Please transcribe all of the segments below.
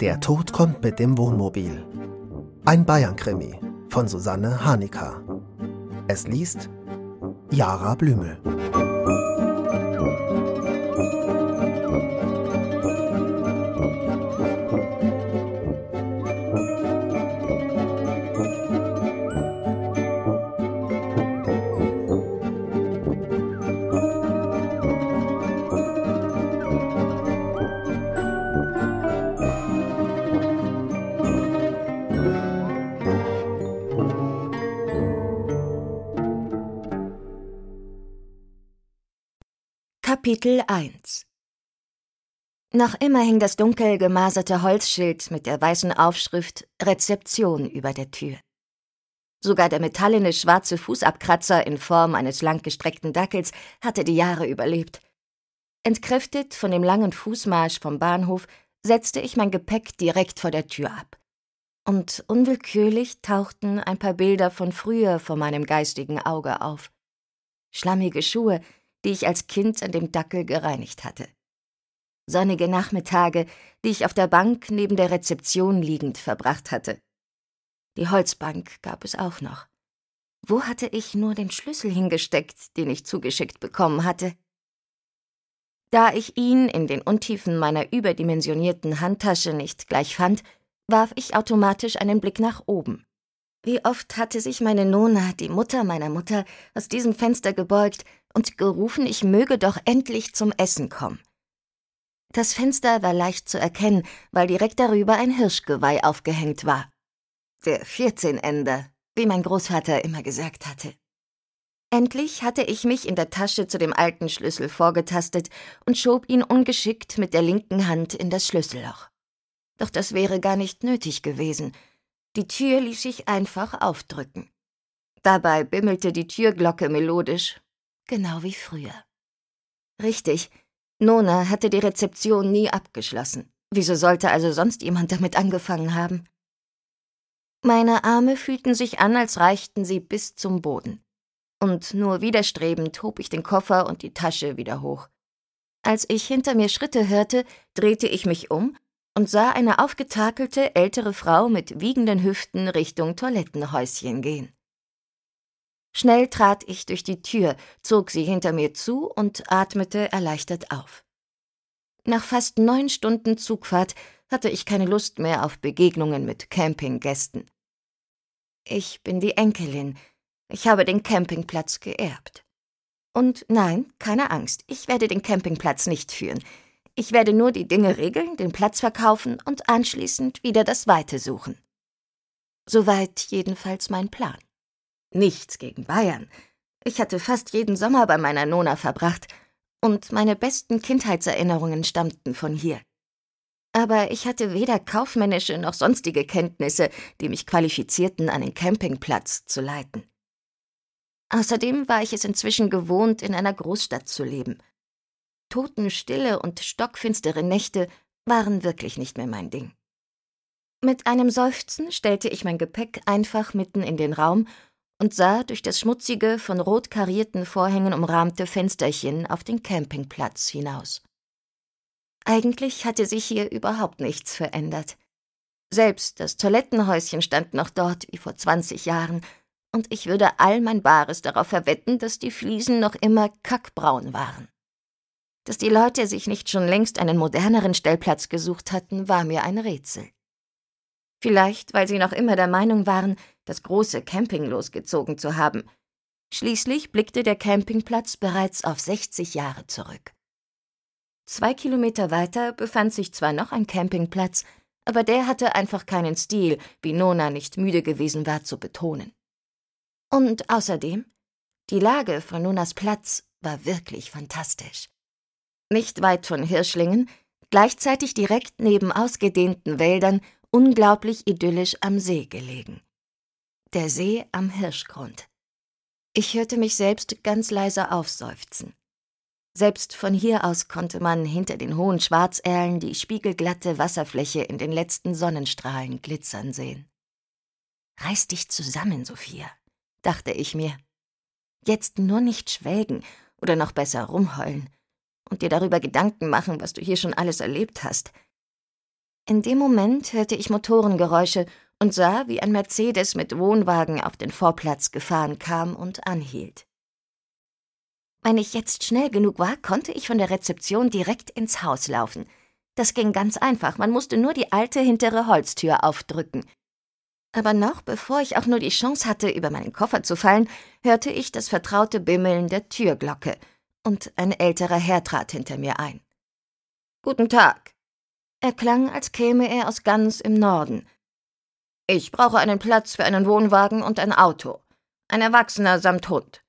Der Tod kommt mit dem Wohnmobil. Ein Bayern-Krimi von Susanne Hanika. Es liest Jara Blümel. Kapitel 1 Noch immer hing das dunkel gemaserte Holzschild mit der weißen Aufschrift Rezeption über der Tür. Sogar der metallene schwarze Fußabkratzer in Form eines langgestreckten Dackels hatte die Jahre überlebt. Entkräftet von dem langen Fußmarsch vom Bahnhof setzte ich mein Gepäck direkt vor der Tür ab. Und unwillkürlich tauchten ein paar Bilder von früher vor meinem geistigen Auge auf. Schlammige Schuhe, die ich als Kind an dem Dackel gereinigt hatte. Sonnige Nachmittage, die ich auf der Bank neben der Rezeption liegend verbracht hatte. Die Holzbank gab es auch noch. Wo hatte ich nur den Schlüssel hingesteckt, den ich zugeschickt bekommen hatte? Da ich ihn in den Untiefen meiner überdimensionierten Handtasche nicht gleich fand, warf ich automatisch einen Blick nach oben. Wie oft hatte sich meine Nona, die Mutter meiner Mutter, aus diesem Fenster gebeugt und gerufen, ich möge doch endlich zum Essen kommen. Das Fenster war leicht zu erkennen, weil direkt darüber ein Hirschgeweih aufgehängt war. Der Vierzehnender, wie mein Großvater immer gesagt hatte. Endlich hatte ich mich in der Tasche zu dem alten Schlüssel vorgetastet und schob ihn ungeschickt mit der linken Hand in das Schlüsselloch. Doch das wäre gar nicht nötig gewesen. Die Tür ließ sich einfach aufdrücken. Dabei bimmelte die Türglocke melodisch, genau wie früher. Richtig, Nona hatte die Rezeption nie abgeschlossen. Wieso sollte also sonst jemand damit angefangen haben? Meine Arme fühlten sich an, als reichten sie bis zum Boden. Und nur widerstrebend hob ich den Koffer und die Tasche wieder hoch. Als ich hinter mir Schritte hörte, drehte ich mich um und sah eine aufgetakelte ältere Frau mit wiegenden Hüften Richtung Toilettenhäuschen gehen. Schnell trat ich durch die Tür, zog sie hinter mir zu und atmete erleichtert auf. Nach fast neun Stunden Zugfahrt hatte ich keine Lust mehr auf Begegnungen mit Campinggästen. Ich bin die Enkelin. Ich habe den Campingplatz geerbt. Und nein, keine Angst, ich werde den Campingplatz nicht führen. Ich werde nur die Dinge regeln, den Platz verkaufen und anschließend wieder das Weite suchen. Soweit jedenfalls mein Plan. Nichts gegen Bayern. Ich hatte fast jeden Sommer bei meiner Nona verbracht und meine besten Kindheitserinnerungen stammten von hier. Aber ich hatte weder kaufmännische noch sonstige Kenntnisse, die mich qualifizierten, einen Campingplatz zu leiten. Außerdem war ich es inzwischen gewohnt, in einer Großstadt zu leben. Totenstille und stockfinstere Nächte waren wirklich nicht mehr mein Ding. Mit einem Seufzen stellte ich mein Gepäck einfach mitten in den Raum und sah durch das schmutzige, von rot karierten Vorhängen umrahmte Fensterchen auf den Campingplatz hinaus. Eigentlich hatte sich hier überhaupt nichts verändert. Selbst das Toilettenhäuschen stand noch dort wie vor zwanzig Jahren, und ich würde all mein Bares darauf verwetten, dass die Fliesen noch immer kackbraun waren. Dass die Leute sich nicht schon längst einen moderneren Stellplatz gesucht hatten, war mir ein Rätsel. Vielleicht, weil sie noch immer der Meinung waren, das große Camping losgezogen zu haben. Schließlich blickte der Campingplatz bereits auf 60 Jahre zurück. Zwei Kilometer weiter befand sich zwar noch ein Campingplatz, aber der hatte einfach keinen Stil, wie Nona nicht müde gewesen war zu betonen. Und außerdem, die Lage von Nonas Platz war wirklich fantastisch. Nicht weit von Hirschlingen, gleichzeitig direkt neben ausgedehnten Wäldern unglaublich idyllisch am See gelegen. Der See am Hirschgrund. Ich hörte mich selbst ganz leise aufseufzen. Selbst von hier aus konnte man hinter den hohen Schwarzerlen die spiegelglatte Wasserfläche in den letzten Sonnenstrahlen glitzern sehen. Reiß dich zusammen, Sophia, dachte ich mir. Jetzt nur nicht schwelgen oder noch besser rumheulen und dir darüber Gedanken machen, was du hier schon alles erlebt hast – in dem Moment hörte ich Motorengeräusche und sah, wie ein Mercedes mit Wohnwagen auf den Vorplatz gefahren kam und anhielt. Wenn ich jetzt schnell genug war, konnte ich von der Rezeption direkt ins Haus laufen. Das ging ganz einfach, man musste nur die alte hintere Holztür aufdrücken. Aber noch bevor ich auch nur die Chance hatte, über meinen Koffer zu fallen, hörte ich das vertraute Bimmeln der Türglocke, und ein älterer Herr trat hinter mir ein. Guten Tag, er klang, als käme er aus ganz im Norden. Ich brauche einen Platz für einen Wohnwagen und ein Auto. Ein Erwachsener samt Hund.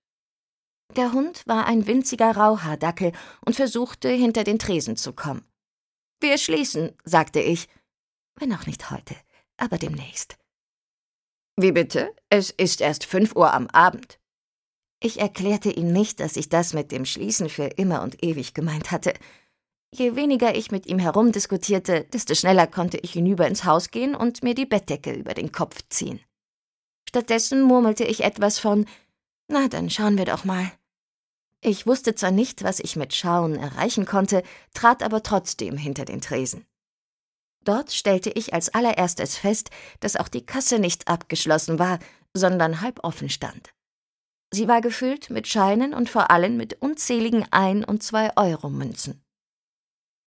Der Hund war ein winziger Rauhaardackel und versuchte, hinter den Tresen zu kommen. Wir schließen, sagte ich. Wenn auch nicht heute, aber demnächst. Wie bitte? Es ist erst fünf Uhr am Abend. Ich erklärte ihm nicht, dass ich das mit dem Schließen für immer und ewig gemeint hatte. Je weniger ich mit ihm herumdiskutierte, desto schneller konnte ich hinüber ins Haus gehen und mir die Bettdecke über den Kopf ziehen. Stattdessen murmelte ich etwas von Na, dann schauen wir doch mal. Ich wusste zwar nicht, was ich mit Schauen erreichen konnte, trat aber trotzdem hinter den Tresen. Dort stellte ich als allererstes fest, dass auch die Kasse nicht abgeschlossen war, sondern halb offen stand. Sie war gefüllt mit Scheinen und vor allem mit unzähligen Ein- und Zwei-Euro-Münzen.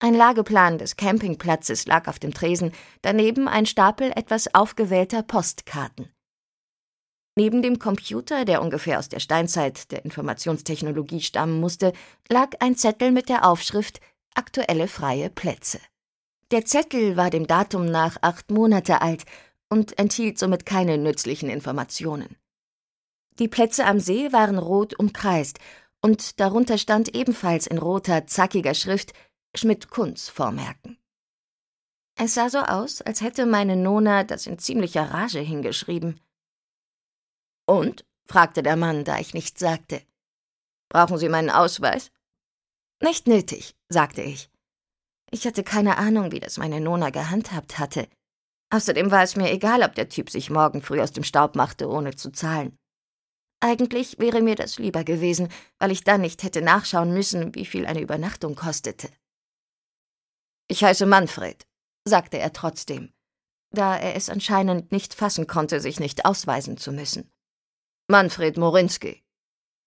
Ein Lageplan des Campingplatzes lag auf dem Tresen, daneben ein Stapel etwas aufgewählter Postkarten. Neben dem Computer, der ungefähr aus der Steinzeit der Informationstechnologie stammen musste, lag ein Zettel mit der Aufschrift Aktuelle freie Plätze. Der Zettel war dem Datum nach acht Monate alt und enthielt somit keine nützlichen Informationen. Die Plätze am See waren rot umkreist, und darunter stand ebenfalls in roter, zackiger Schrift Schmidt-Kunz vormerken. Es sah so aus, als hätte meine Nona das in ziemlicher Rage hingeschrieben. Und? fragte der Mann, da ich nichts sagte. Brauchen Sie meinen Ausweis? Nicht nötig, sagte ich. Ich hatte keine Ahnung, wie das meine Nona gehandhabt hatte. Außerdem war es mir egal, ob der Typ sich morgen früh aus dem Staub machte, ohne zu zahlen. Eigentlich wäre mir das lieber gewesen, weil ich dann nicht hätte nachschauen müssen, wie viel eine Übernachtung kostete. Ich heiße Manfred, sagte er trotzdem, da er es anscheinend nicht fassen konnte, sich nicht ausweisen zu müssen. Manfred Morinski.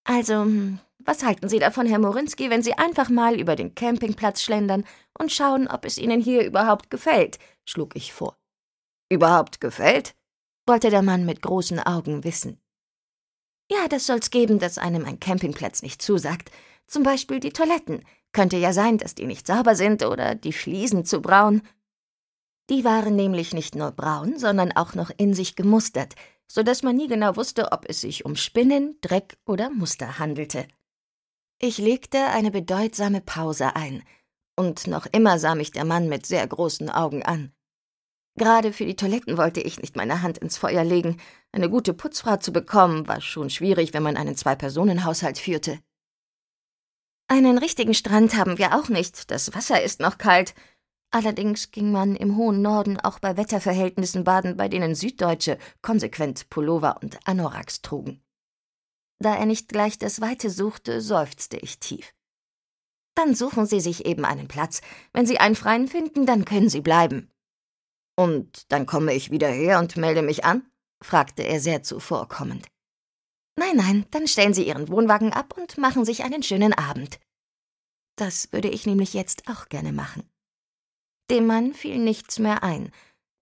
Also, hm, was halten Sie davon, Herr Morinski, wenn Sie einfach mal über den Campingplatz schlendern und schauen, ob es Ihnen hier überhaupt gefällt? schlug ich vor. Überhaupt gefällt? wollte der Mann mit großen Augen wissen. Ja, das soll's geben, dass einem ein Campingplatz nicht zusagt. Zum Beispiel die Toiletten. Könnte ja sein, dass die nicht sauber sind oder die Fliesen zu braun. Die waren nämlich nicht nur braun, sondern auch noch in sich gemustert, so dass man nie genau wusste, ob es sich um Spinnen, Dreck oder Muster handelte. Ich legte eine bedeutsame Pause ein, und noch immer sah mich der Mann mit sehr großen Augen an. Gerade für die Toiletten wollte ich nicht meine Hand ins Feuer legen. Eine gute Putzfrau zu bekommen, war schon schwierig, wenn man einen Zwei-Personen-Haushalt führte. Einen richtigen Strand haben wir auch nicht, das Wasser ist noch kalt. Allerdings ging man im hohen Norden auch bei Wetterverhältnissen baden, bei denen Süddeutsche konsequent Pullover und Anoraks trugen. Da er nicht gleich das Weite suchte, seufzte ich tief. Dann suchen Sie sich eben einen Platz. Wenn Sie einen freien finden, dann können Sie bleiben. Und dann komme ich wieder her und melde mich an? fragte er sehr zuvorkommend. Nein, nein, dann stellen Sie Ihren Wohnwagen ab und machen sich einen schönen Abend. Das würde ich nämlich jetzt auch gerne machen. Dem Mann fiel nichts mehr ein.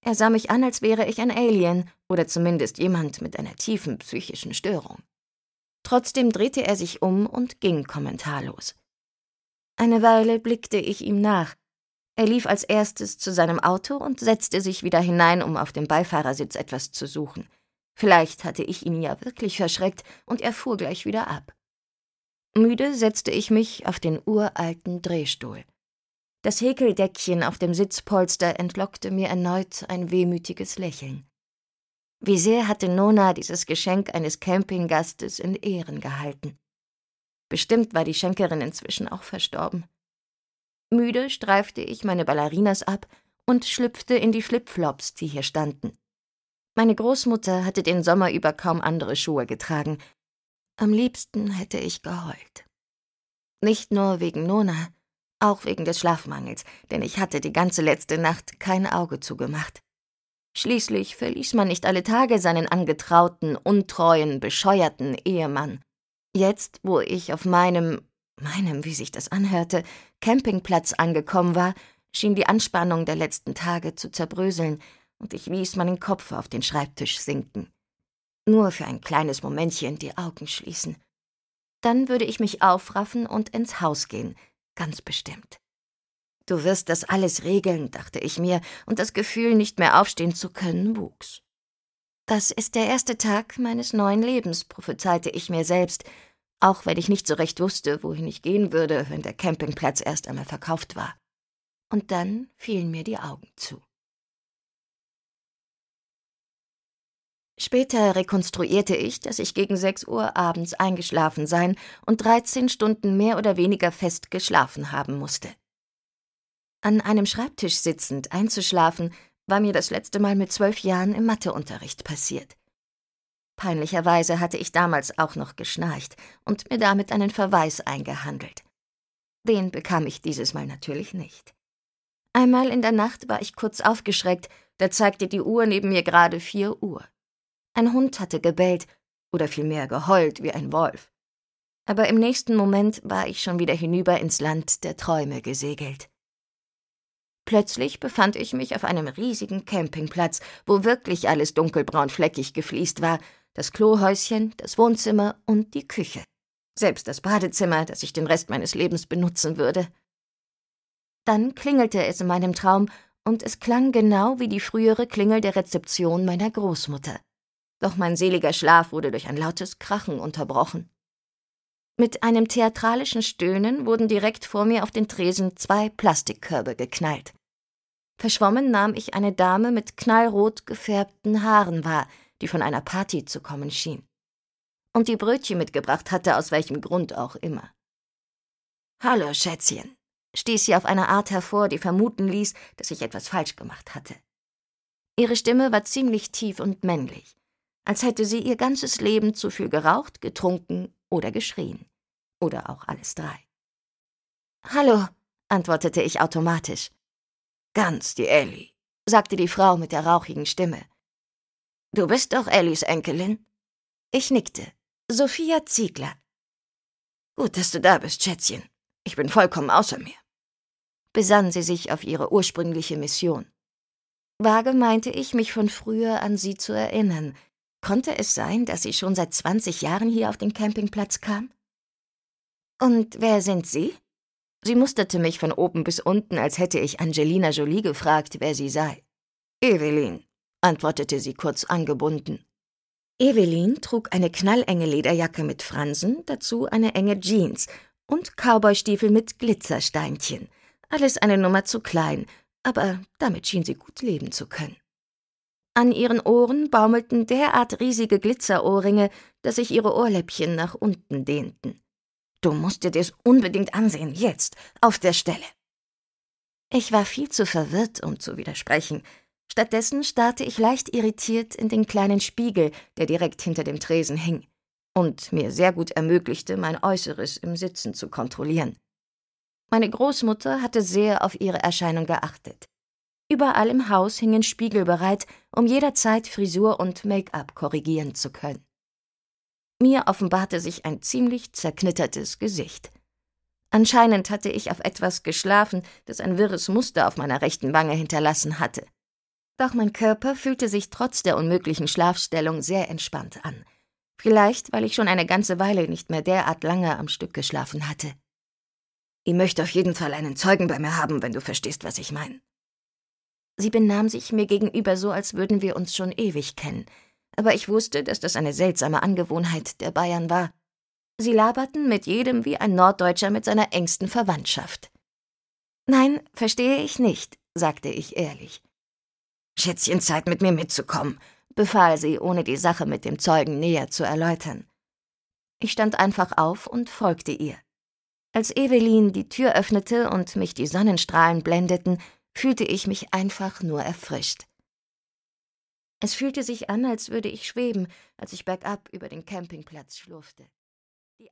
Er sah mich an, als wäre ich ein Alien oder zumindest jemand mit einer tiefen psychischen Störung. Trotzdem drehte er sich um und ging kommentarlos. Eine Weile blickte ich ihm nach. Er lief als erstes zu seinem Auto und setzte sich wieder hinein, um auf dem Beifahrersitz etwas zu suchen. Vielleicht hatte ich ihn ja wirklich verschreckt und er fuhr gleich wieder ab. Müde setzte ich mich auf den uralten Drehstuhl. Das Häkeldeckchen auf dem Sitzpolster entlockte mir erneut ein wehmütiges Lächeln. Wie sehr hatte Nona dieses Geschenk eines Campinggastes in Ehren gehalten. Bestimmt war die Schenkerin inzwischen auch verstorben. Müde streifte ich meine Ballerinas ab und schlüpfte in die Flipflops, die hier standen. Meine Großmutter hatte den Sommer über kaum andere Schuhe getragen. Am liebsten hätte ich geheult. Nicht nur wegen Nona, auch wegen des Schlafmangels, denn ich hatte die ganze letzte Nacht kein Auge zugemacht. Schließlich verließ man nicht alle Tage seinen angetrauten, untreuen, bescheuerten Ehemann. Jetzt, wo ich auf meinem, meinem, wie sich das anhörte, Campingplatz angekommen war, schien die Anspannung der letzten Tage zu zerbröseln, und ich ließ meinen Kopf auf den Schreibtisch sinken. Nur für ein kleines Momentchen die Augen schließen. Dann würde ich mich aufraffen und ins Haus gehen, ganz bestimmt. Du wirst das alles regeln, dachte ich mir, und das Gefühl, nicht mehr aufstehen zu können, wuchs. Das ist der erste Tag meines neuen Lebens, prophezeite ich mir selbst, auch weil ich nicht so recht wusste, wohin ich gehen würde, wenn der Campingplatz erst einmal verkauft war. Und dann fielen mir die Augen zu. Später rekonstruierte ich, dass ich gegen 6 Uhr abends eingeschlafen sein und 13 Stunden mehr oder weniger fest geschlafen haben musste. An einem Schreibtisch sitzend einzuschlafen, war mir das letzte Mal mit zwölf Jahren im Matheunterricht passiert. Peinlicherweise hatte ich damals auch noch geschnarcht und mir damit einen Verweis eingehandelt. Den bekam ich dieses Mal natürlich nicht. Einmal in der Nacht war ich kurz aufgeschreckt, da zeigte die Uhr neben mir gerade vier Uhr. Ein Hund hatte gebellt oder vielmehr geheult wie ein Wolf. Aber im nächsten Moment war ich schon wieder hinüber ins Land der Träume gesegelt. Plötzlich befand ich mich auf einem riesigen Campingplatz, wo wirklich alles dunkelbraun fleckig gefliest war, das Klohäuschen, das Wohnzimmer und die Küche. Selbst das Badezimmer, das ich den Rest meines Lebens benutzen würde. Dann klingelte es in meinem Traum, und es klang genau wie die frühere Klingel der Rezeption meiner Großmutter doch mein seliger Schlaf wurde durch ein lautes Krachen unterbrochen. Mit einem theatralischen Stöhnen wurden direkt vor mir auf den Tresen zwei Plastikkörbe geknallt. Verschwommen nahm ich eine Dame mit knallrot gefärbten Haaren wahr, die von einer Party zu kommen schien. Und die Brötchen mitgebracht hatte, aus welchem Grund auch immer. Hallo, Schätzchen, stieß sie auf eine Art hervor, die vermuten ließ, dass ich etwas falsch gemacht hatte. Ihre Stimme war ziemlich tief und männlich als hätte sie ihr ganzes Leben zu viel geraucht, getrunken oder geschrien. Oder auch alles drei. Hallo, antwortete ich automatisch. Ganz die Ellie, sagte die Frau mit der rauchigen Stimme. Du bist doch Ellies Enkelin? Ich nickte. Sophia Ziegler. Gut, dass du da bist, Schätzchen. Ich bin vollkommen außer mir. Besann sie sich auf ihre ursprüngliche Mission. Vage meinte ich, mich von früher an sie zu erinnern, Konnte es sein, dass sie schon seit 20 Jahren hier auf den Campingplatz kam? Und wer sind Sie? Sie musterte mich von oben bis unten, als hätte ich Angelina Jolie gefragt, wer sie sei. Evelyn, antwortete sie kurz angebunden. Evelyn trug eine knallenge Lederjacke mit Fransen, dazu eine enge Jeans und Cowboystiefel mit Glitzersteinchen. Alles eine Nummer zu klein, aber damit schien sie gut leben zu können. An ihren Ohren baumelten derart riesige Glitzerohrringe, dass sich ihre Ohrläppchen nach unten dehnten. Du musst dir das unbedingt ansehen, jetzt, auf der Stelle. Ich war viel zu verwirrt, um zu widersprechen. Stattdessen starrte ich leicht irritiert in den kleinen Spiegel, der direkt hinter dem Tresen hing und mir sehr gut ermöglichte, mein Äußeres im Sitzen zu kontrollieren. Meine Großmutter hatte sehr auf ihre Erscheinung geachtet. Überall im Haus hingen Spiegel bereit, um jederzeit Frisur und Make-up korrigieren zu können. Mir offenbarte sich ein ziemlich zerknittertes Gesicht. Anscheinend hatte ich auf etwas geschlafen, das ein wirres Muster auf meiner rechten Wange hinterlassen hatte. Doch mein Körper fühlte sich trotz der unmöglichen Schlafstellung sehr entspannt an. Vielleicht, weil ich schon eine ganze Weile nicht mehr derart lange am Stück geschlafen hatte. Ich möchte auf jeden Fall einen Zeugen bei mir haben, wenn du verstehst, was ich meine, Sie benahm sich mir gegenüber so, als würden wir uns schon ewig kennen. Aber ich wusste, dass das eine seltsame Angewohnheit der Bayern war. Sie laberten mit jedem wie ein Norddeutscher mit seiner engsten Verwandtschaft. Nein, verstehe ich nicht, sagte ich ehrlich. Schätzchen Zeit, mit mir mitzukommen, befahl sie, ohne die Sache mit dem Zeugen näher zu erläutern. Ich stand einfach auf und folgte ihr. Als Evelyn die Tür öffnete und mich die Sonnenstrahlen blendeten, fühlte ich mich einfach nur erfrischt. Es fühlte sich an, als würde ich schweben, als ich bergab über den Campingplatz schlurfte. Die